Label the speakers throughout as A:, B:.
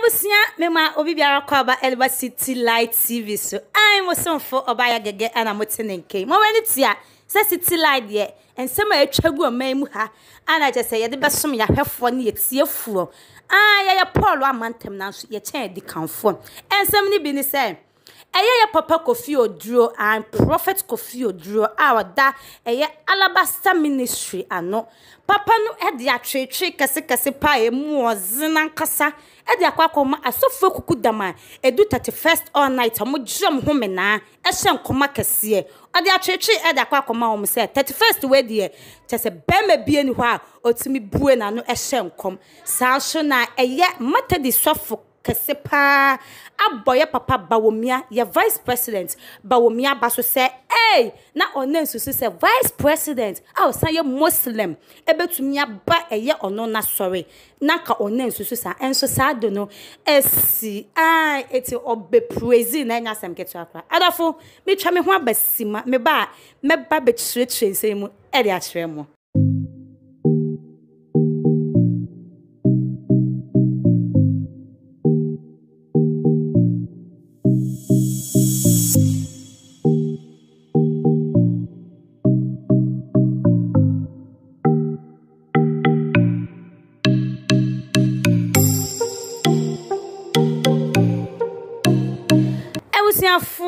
A: abusua mema obi biara kɔ aba elba city light tv so an mo somfo ɔbaa yɛ gɛgɛ ɛna mo te ne nkɛn mo wɛni tia sɛ city light deɛ nsɛm a atwa gu ɔman mu ha ana kyerɛ sɛ yɛde bɛsom yɛahwɛfoɔ ne yɛtiefoɔ a yɛyɛ paul amantam nanso yɛkyɛn adi kanfoɔ nsɛm no bi ne sɛ ɛyɛ yɛ papa kofi oduro and prophet kofi oduro a ɔda ɛyɛ alabaster ministry ano papa no ɛde atwetwe kɛsekɛse paa emu ɔzen ankasa ɛde akɔ akɔma asɔfo kuku dam a edu thirty first all night ɔmo gyerɛ mo ho menaa ɛhyɛ nkɔma kɛseɛ ɔde atwetwe ɛde akɔ akɔma wɔn sɛ thirty first wei deɛ kyɛ bɛrima bie ni hɔ a otumi bue n'ano ɛhyɛ nkɔm saa nso na ɛyɛ matadi sɔfo kɛse paa abɔ yɛ papa bawomia yɛ vice president bawomia ba so sɛ ee na ɔno nsusu sɛ vice president a ɔsan yɛ muslim ebetumi aba ɛyɛ ɔno n'asɔre n'aka ɔno nsusu saa nso saa do no esi aa eti ɔbɛ praise na ɛnya asɛm ketewa kora adafo metwa me ho abɛsi ma meba a mɛba bɛkyerɛkyerɛ nsɛm mu ɛde akyerɛ mu.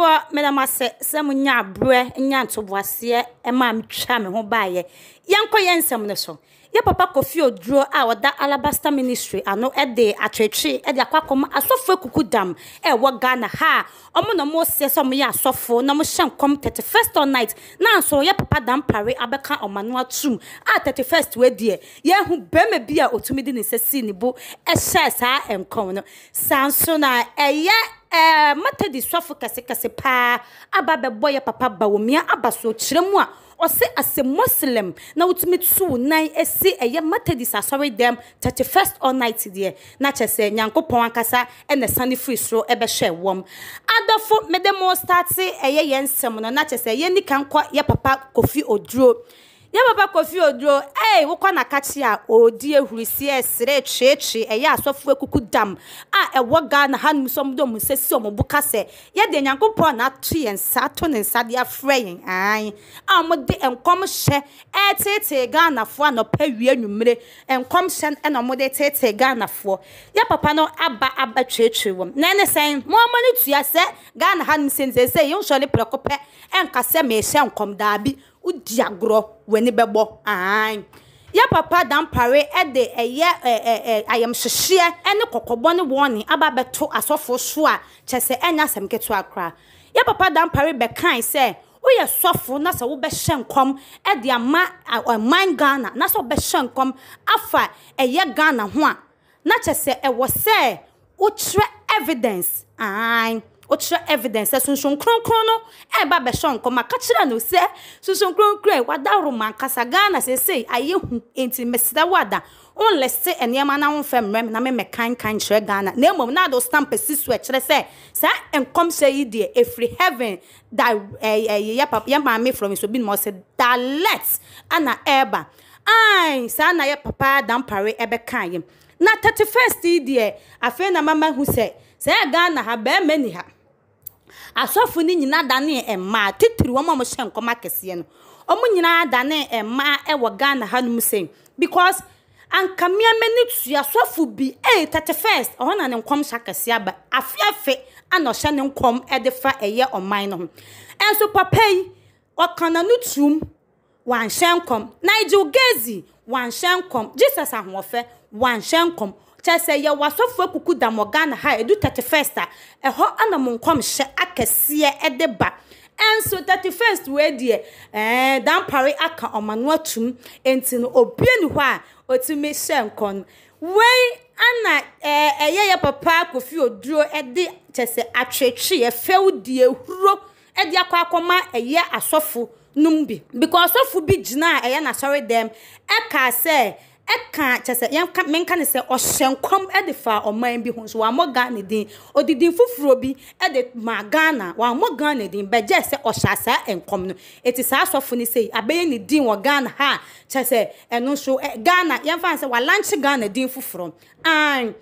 A: foɔ mena ma sɛ sɛ mo nya abrɛ nya ntoboaseɛ ɛma metwa me ho baeɛ yɛnkɔ yɛ nsɛm no so yɛ papa kofi oduro a ɔda alabaster ministry ano de atwetwe de akɔ akɔma asɔfoɔ kuku dam ɛwɔ ghana ha a ɔmo na ɔmoseɛ sɛ ɔmo yɛ asɔfoɔ na ɔmo hyɛ nkɔm thirty first all night nanso yɛ papa dampare abɛka ɔmo atum a thirty first wɔ yɛhu bɛrima bi a otumi de ne nsa si ne bo ɛhyɛ saa nkɔm no saa nso na ɛyɛ ɛɛ eh, mata di sɔfo kɛsekɛse paa aba bɛbɔ yɛ papa bawomia aba so kyerɛ mu a ɔsɛ asɛ muslim na wotumi tu wo nan si ɛyɛ eh, methodist asɔre dɛm 31 first all night deɛ na kyɛ sɛ nyankopɔn ankasa ɛna sane firi soro ɛbɛhwɛ wɔm adɔfo mede mo starte eh, ɛyɛ yɛn nsɛm no na kyɛ sɛ yɛni ka nkɔ yɛ papa kofi oduro Ya baba kofi oduro ɛɛ wokɔ n'akakye a odi ehuri si ɛsrɛ twetwe ɛyɛ asɔfo ekuku dam a ɛwɔ ghana hanom sɛ ɔmo de ɔmo nsa si ɔmo bu kasɛ yɛ de nyankopɔn n'ato yɛn nsa ato ne nsa de afrɛ yɛn an a ɔmo de nkɔm hyɛ ɛɛtetee ghanafoɔ anɔpɛ wie nwumire nkɔm hyɛ ɛna ɔmo de tetee ghanafoɔ yɛ papa no aba aba twetwe wɔm na ɛne sɛn mo ɔmo ne tua sɛ ghana hanom sɛ nsɛnsɛ yɛn nsɔre prɛko pɛ ɛnkasɛ wodi agorɔ w'ani bɛbɔ aan yɛ papa dampare de ɛyɛ ɛɛ ayamhyehyeɛ ne kɔkɔbɔ ne wɔɔne aba abɛto asɔfoɔ so a kyɛ sɛ ɛnyɛ asɛm ketewa koraa yɛ papa dampare bɛkae sɛ woyɛ sɔfo na sɛ wobɛhyɛ nkɔm de ama ɔman ghana na sɛ wobɛhyɛ nkɔm afa ɛyɛ ghana ho a na kyɛ sɛ ɛwɔ sɛ wokyerɛ evidence aan wokyerɛ evidence sɛ eh, sunsun kronkron no ɛreba bɛhyɛ nkɔm aka kyerɛ no sɛ sunsun kronkron wada roma nkasa ghana sese ayɛ hu nti mesida wada wonlɛse nneɛma na womfɛ mmerɛ me na me mɛkankan kyerɛ ghana na mmom na ade stamp si so ɛkyerɛ sɛ saa nkɔmhyɛ yi deɛ ɛfiri eh, heaven da yɛ maame frɔ me so bi nom ɔsɛ dialect ana ɛreba ai saa na yɛ papa dampare ɛbɛkaeɛ na 31st yi deɛ afei na mama hu sɛ sɛ ghana ha bɛrima ni ha asɔfo no nyinaa dane mmaa titiri wɔn a wɔhyɛ nkɔm akɛseɛ no wɔn nyinaa dane mmaa wɔ ghana hanom sɛn because anka mmeɛma ne tua asɔfo bi ɛyɛ thirty first ɔhɔ na ne nkɔm hyɛ akɛseɛ aba afeafe ana ɔhyɛ ne nkɔm de fa ɛyɛ ɔman no ho ɛnso papa yi ɔka n'ano tuom wanhyɛ nkɔm nigel gazi wanhyɛ nkɔm jesus ahoɔfɛ wanhyɛ nkɔm. kyɛ yɛ yɛwɔ asɔfoɔ akuku da mɔ ghana ha edu 31st a ɛhɔ ana mo nkɔmhyɛ akɛseɛ ɛde ba nso 31st wee deɛ ɛɛ dampare aka ɔmano atum nti no obie ni hɔ a otumi hyɛ nkɔn wei ana ɛɛ ɛyɛ yɛ papa kofi oduro ɛde kyɛ sɛ atwetwe ɛfɛw die huro ɛde akɔ akɔma ɛyɛ asɔfo nom bi because asɔfo bi gyina a ɛyɛ n'asɔre dɛm ɛka sɛ. ɛka kyɛ sɛ yɛnka menka ne sɛ ɔhyɛ nkɔm ɛde fa ɔman bi ho nso wɔamɔ ghana din odidi foforɔ bi ɛde ma ghana wɔamɔ ghana din bɛgye sɛ ɔhyɛ saa nkɔm no eti saa asɔfo ne sɛ abɛyɛ ne din wɔ ghana ha kyɛ sɛ ɛno nso ɛ ghana yɛmfa sɛ wɔalankye ghana din foforɔ an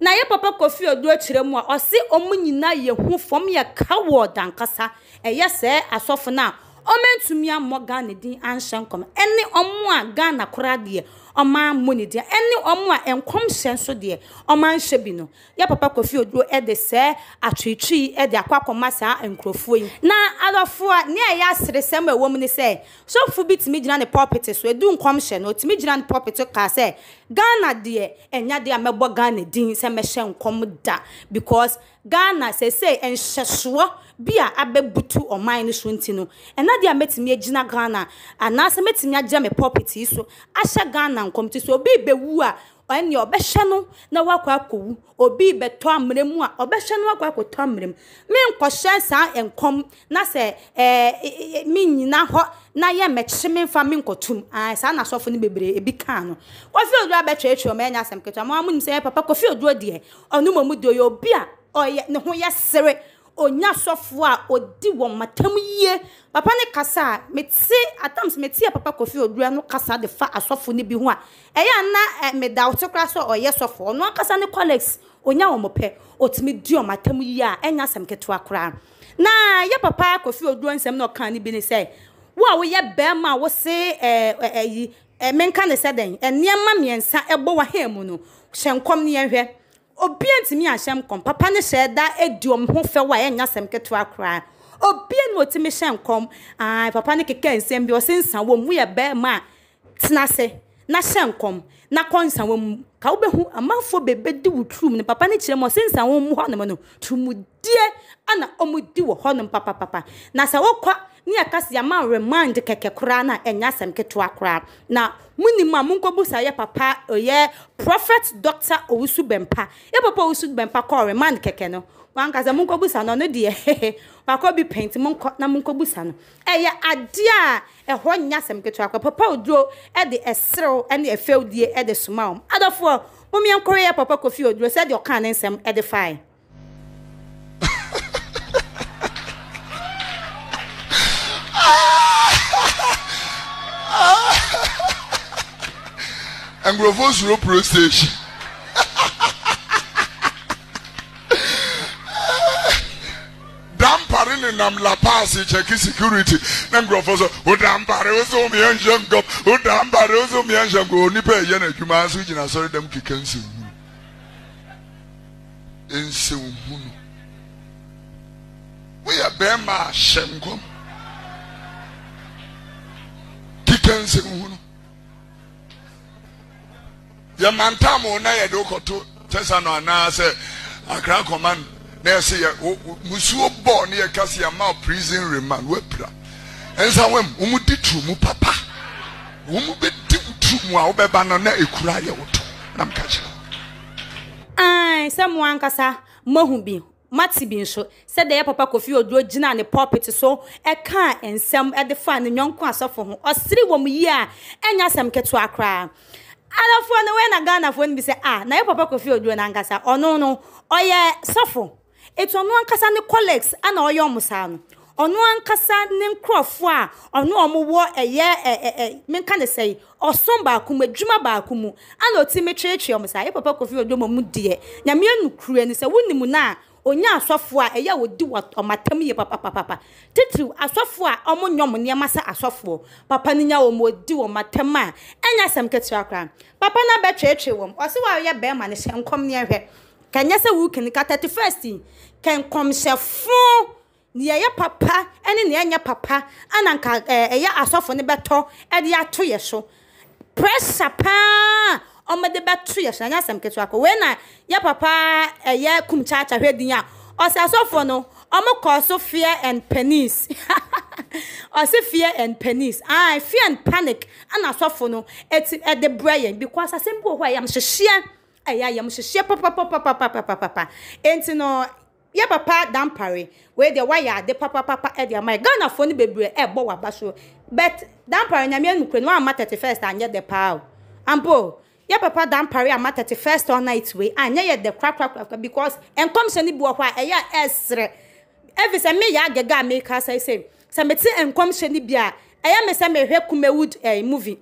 A: na yɛ papa kofi odu akyerɛ mu a ɔse ɔmo nyinaa yɛ hu fam yɛ coward ankasa ɛyɛ sɛ asɔfo no a ɔmo ntumi amɔ ghana din anhyɛ nkɔm ɛne ɔmo a ghana koraa deɛ ɔman mu ne deɛ ɛne wɔn a nkɔm hyɛ nso deɛ ɔman hyɛ bi no yɛ papa kofi oduro ɛde sɛ atwitwi ɛde akɔ akɔma saa nkurɔfoɔ yi na adɔfoɔ a ne a ɛyɛ asere sɛm ɛwɔ mu ne sɛ sɔfo bi tumi gyina ne pɔpete so edu nkɔm hyɛ no tumi gyina ne pɔpete kaa sɛ ghana deɛ ɛnya deɛ a mɛbɔ ghana din sɛ mɛhyɛ nkɔm da because ghana sese nhyɛsoɔ bi a abɛbutu ɔman no so nti no ɛna deɛ e a mɛtumi agyina ghana anaasɛ mɛtumi agya me pɔpete yi so ahyɛ ghana na nkɔm ti so obi bɛwu a ɔne ɔbɛhyɛ no na wakɔ akɔwu obi bɛtɔ ammerɛ mu a ɔbɛhyɛ no wakɔ akɔtɔ ammerɛ mu menkɔhyɛ saa nkɔm na sɛ ɛɛ e, e, e, menyina hɔ na yɛ mɛkye me mfa me nkɔtom ae saa nasɔfo no bebree ebi kaa no kɔfi oduro abɛtwerɛtwerɛ ma ɛnyɛ asɛm ketewa ma wamonim sɛ yɛ papa kɔfi oduro deɛ ɔno mmom deɛ ɔyɛ obi a ɔyɛ ne ho yɛ sere onya sɔfoɔ a odi wɔn matam yie papa ne kasa a atams mete a papa kofi odura no kasa de fa asɔfo ne bi ho a ɛyɛ ana ɛ meda ɔte kora sɛ ɔyɛ sɔfo ɔno akasa ne colleagues onya wɔn pɛ otumi di wɔn matam yie a ɛnya asɛm ketewa koraa na yɛ papa kofi odura nsɛm na ɔkan ne bi ne sɛ wo a woyɛ bɛrima eh wose ɛɛ ɛyi ɛmɛnka ne sɛ dɛn ɛnneɛma mmiɛnsa ɛbɔ wɔ hɛn mu no hyɛ ne yɛn hwɛ obi ntumi ahyɛm kɔm papa ne hyɛ da edi ɔmo ho fɛw a ɛnya sɛm ketewa koraa obi na otumi hyɛ nkɔm aa papa ne keke nsɛm bi ɔsi nsa wɔm mu yɛ bɛrima a tena ase na hyɛ nkɔm na kɔ nsa wɔm mu ka wobɛhu amanfoɔ bebe di wo turum no papa ne kyerɛ mu ɔsi nsa wɔm mu hɔnom no tumudie ana ɔmo di wɔ hɔnom papapapa na sɛ wɔkɔ. ni akasi ya ma remand kɛkɛ koraa na enya sem ketewa koraa na ma a monkɔbusa yɛ papa ɔyɛ prophet doctor owusu bɛmpa yɛ papa owusu bɛmpa ko remind keke no munko busa no die deɛ ko bi paint munko na busa no ɛyɛ adeɛ a ɛhɔ nya sem ketewa akra papa oduro ɛde ɛserew ɛne ɛfɛwdie de soma wɔm adɔfoɔ momiɛnkɔre yɛ papa kofi oduro sɛdeɛ ɔkaa ne nsɛm de fae nkurɔfoɔ suro prostation dampare ne nam lapaase kyɛki security na nkurɔfoɔ sɛ wodampare wo sɛ womeɛ nhyɛ nkɔm wodampare wo sɛ womeɛ nhyɛ nkɔm onipa ɛyɛ no adwuma so gyina sɔre dɛm keka nsɛmhunu nsɛmhunu woyɛ bɛrima a hyɛ nkɔm keka nsɛmhunu yɛ mantamu na yɛ de anaasɛ akra kɔman na yɛsɛ yɛ musuo bɔɔ ne yɛ kasi ama prison remand wapira nsa wɛm wɔn di turu mu papa wɔn bɛ di turu mu a wɔbɛba no na ekura yɛ wɔtɔ na ka kyerɛ. sɛ mo ankasa mahu bi mati bi nso sɛdeɛ papa kofi gyina ne pulpit so ɛka nsɛm ɛde fa ne nyɔnko asɔfo ho yie a ɛnya asɛm ketewa alafo no wena ghana fo no bi sɛ ah na yɛ papa kofi oduro ngasa ɔno no oye sofo etu ɔno ankasa ni colleagues ana ɔyɛ omusa saa no ɔno ankasa ne nkurɔfoɔ a ɔno ɔmo eye ɛyɛ ɛɛ ɛɛ menka ne sɛɛ ɔson baako mu adwuma baako mu ana ɔti mi twɛɛtwɛɛ ɔmo papa kofi oduro mo mu deɛ nyamea nukuru ɛni sɛ wunim naa. onya asɔfo a ɛyɛ a wodi ɔmatam yie papapapa titiri asɔfo a ɔmo nyɔm nneɛma sɛ asɔfo papa no nya wɔn odi wɔn matam a ɛnya asɛm ketewa koraa papa na no abɛtwetwe wɔn ɔsi wa ɔyɛ bɛrima no hyɛ nkɔm ne ɛhwɛ kɛnyɛ sɛ wukin ka thirty first kɛnkɔmhyɛfo nea ɛyɛ papa ɛne nea ɛnyɛ papa ɛna nka ɛɛ ɛyɛ asɔfo no bɛtɔ ɛde ato yɛ so pressure paa ɔmɔde bɛto yɛ hyɛn asɛm ketewa kɔ wei na yɛ papa ɛyɛ kum kyaakya hwɛ din a ɔsɛ asɔfoɔ no ɔmo kɔɔ so fear and pennies ɔsi fear and pennies ah fear and panic ɛna asɔfoɔ no ɛti ɛde brɛ yɛn because asɛm bi wɔ hɔ a yɛm hyehyɛ ɛyɛ yɛm hyehyɛ papapapapapapapa eti no yɛ papa dampare wei deɛ wayɛ ade papapapa ɛde ama yɛ ghanafoɔ no bebree ɛbɔ waba so but dampare nyamea nukuri no wɔn ama thirty first anyɛ de paa o ampo yɛ papa dan pare ama thirty first all night wei a nyɛ yɛ de krakrakrakra because nkɔmhyɛ no bi wɔ hɔ a ɛyɛ a ɛsrɛ ɛfi sɛ meyɛ agɛga a meka sɛ sɛ sɛ mete nkɔmhyɛ no bi a ɛyɛ me sɛ mehwɛ kumawood eh, movie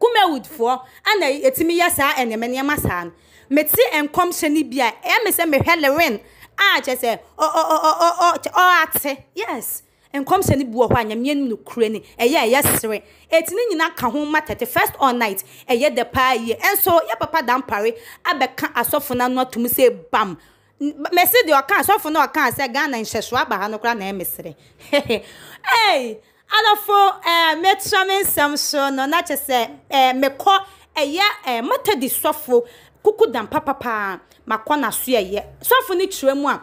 A: kumawoodfoɔ ana ɛtumi yɛ saa ɛnɛmɛ nneɛma saa no mete nkɔmhyɛ no bi a ɛyɛ me sɛ mehwɛ lewin a kyɛ sɛ ɔɔɔɔɔɔ ɔate yes nkɔmhyɛ no bi wɔ hɔ a nyameɛ nom no kure ne ɛyɛ ɛyɛ serɛ ɛti ne nyinaa ka ho ma tɛte first all night ɛyɛ dɛ paa yie ɛnso yɛ papa dampare abɛka asɔfo no ano atom sɛ bam mɛsi deɛ ɔka asɔfo no ɔka sɛ ghana nhyɛsoɔ aba ha no koraa na ɛmɛsrɛ ɛy adɔfo ɛɛ eh, mɛtra me nsɛm so no na kyɛ sɛ ɛɛ eh, mɛkɔ ɛyɛ ɛɛ eh, matadi sɔfo kuku dampa papaa makɔ n'aso ɛyɛ sɔfo no kyerɛ mu a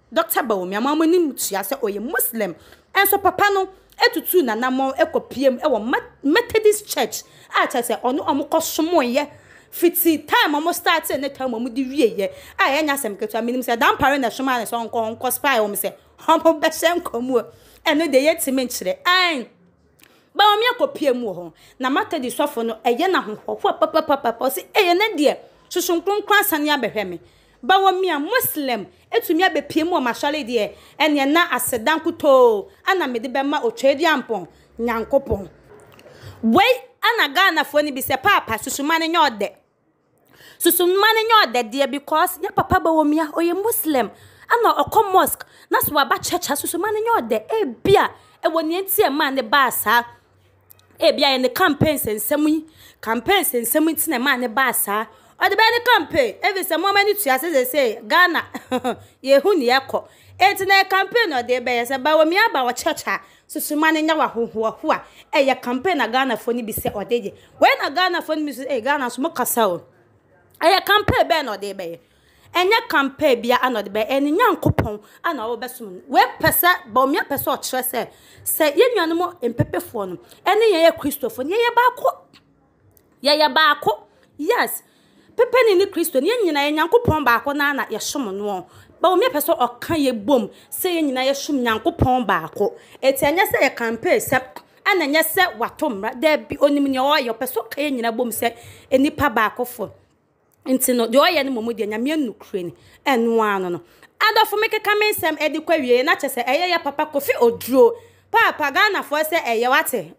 A: dr bawumi ama ni anim tua sɛ ɔyɛ muslim ɛnso papa no etutu nanamɔ ɛkɔ piem ɛwɔ methodist church a kyerɛ sɛ ɔno ɔmo kɔ somoyɛ fiti time ɔmo start ne time ɔmo de wie yɛ a yɛn nya asɛm ketewa minim sɛ dampare na soma na sɛ ɔnkɔ ɔnkɔ spy wɔn sɛ ɔmo bɛhyɛ nkɔmua ɛno de yɛ timi nkyerɛ ɛn bawumi ɛkɔ piem wɔ hɔ na methodist sɔfo no ɛyɛ n'ahohoho papapapapa ɔsi ɛyɛ ne deɛ soso nkronkron asane abɛhwɛ mi ba wɔ mi a muslim etumi abɛpie mu wɔ masɔre deɛ ɛneɛ na asedan kuto, ana mede bɛma otwaadi ampɔn nyankopɔn wei ɛna ghanafoɔ no bi sɛ paapa susuma no nyɛ ɔdɛ susuma no nyɛ ɔdɛ e because yɛ papa ba wɔ mi a ɔyɛ muslim Ana ɔkɔ mosque na so waba kyɛkyɛ susuma no nyɛ ɔdɛ ebi a ɛwɔ nea ti ɛma ne baa saa e ebi a yɛ ne campaign sɛnsɛm campaign sɛnsɛm yi ti ne baa saa ɔde bɛyɛ ne campaign ebi sɛ mɔmɔ ne tua sese se ghana yehu ne yɛkɔ eti na campaign na ɔde bɛyɛ sɛ bawo mi aba wɔ kyɛkyɛ susuma ne nya wahohoɔ ho a ɛyɛ campaign na ghana fo ne bi sɛ ɔde yɛ wɔyɛ na ghana fo ne bi sɛ ɛyɛ e, ghana so mo kasa o ɛyɛ e campaign bɛyɛ na ɔde bɛyɛ ɛnyɛ e campaign bia ana ɔde bɛyɛ ɛne nyankopɔn ana ɔwɔ bɛsom no wɔpɛ sɛ bɔmia pɛ sɛ ɔkyerɛ sɛ sɛ yɛn nuanom mpepefoɔ no ɛne yɛyɛ kristofoɔ no yɛyɛ baako yɛyɛ baako yes pepɛni ne kristo ne yɛn nyinaa yɛ nyankopɔn baako naa na yɛsom noɔ bawo mi yɛ ɔka yɛ bom sɛ yɛn nyinaa yɛsom nyankopɔn baako eti ɛnyɛ sɛ yɛ campaign sɛ ɛna nyɛ sɛ wato mmara dɛbi onim nea ɔyɛ ɔpɛ sɛ ɔka yɛn nyinaa bom sɛ nipa baako fo nti no deɛ ɔyɛ no mɔmu deɛ nyame nukure ni ɛnoa no no adɔfo mi keka mi nsɛm ɛde kɔ wie na kyɛ sɛ ɛyɛ yɛ papa kofi oduro paapa ghanafoɔ sɛ ɛyɛ wate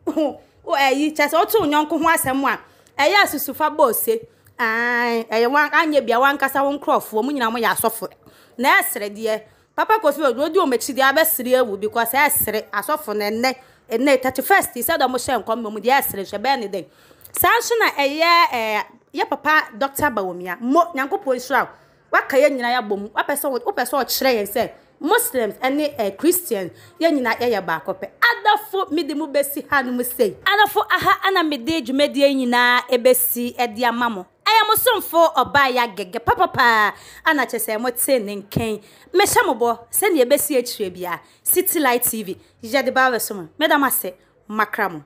A: ɛyi kyɛ sɛ ɔto nyɔnko ho asɛm a ɛyɛ asusufa bɔɔse ɛyɛ wan anyɛ bia wankasa wo nkurɔfoɔ mu nyinaa mo yɛ asɔfo na ɛsere deɛ papa kofi odu odi wɔn akyi deɛ abɛsere ewu because ɛsere asɔfo na ɛnɛ ɛnɛ thirty first sɛ dɔm hyɛ nkɔm mɛmu deɛ ɛsere hyɛ bɛɛ ne dɛ saa nso na ɛyɛ ɛɛ eh, yɛ papa doctor bawomia mo nyankopɔn nhyira waka yɛ nyinaa yɛabɔ mu wapɛ sɛ wopɛ ɔkyerɛ yɛn sɛ muslims ɛne ɛ eh, christian yɛn nyinaa yɛyɛ baako pɛ adafo mede mu bɛsi ha no adafo aha ana mede dwumadie nyinaa ɛbɛsi ɛde ama mo mo somfo ɔbaa ya gɛgɛ papapaa ana kyɛ sɛ mote ne nkɛn mɛhyɛ mo bɔ sɛnea ɛbɛsi akyire bia city light tv yɛde baa bɛso mo mɛdam ase makra mo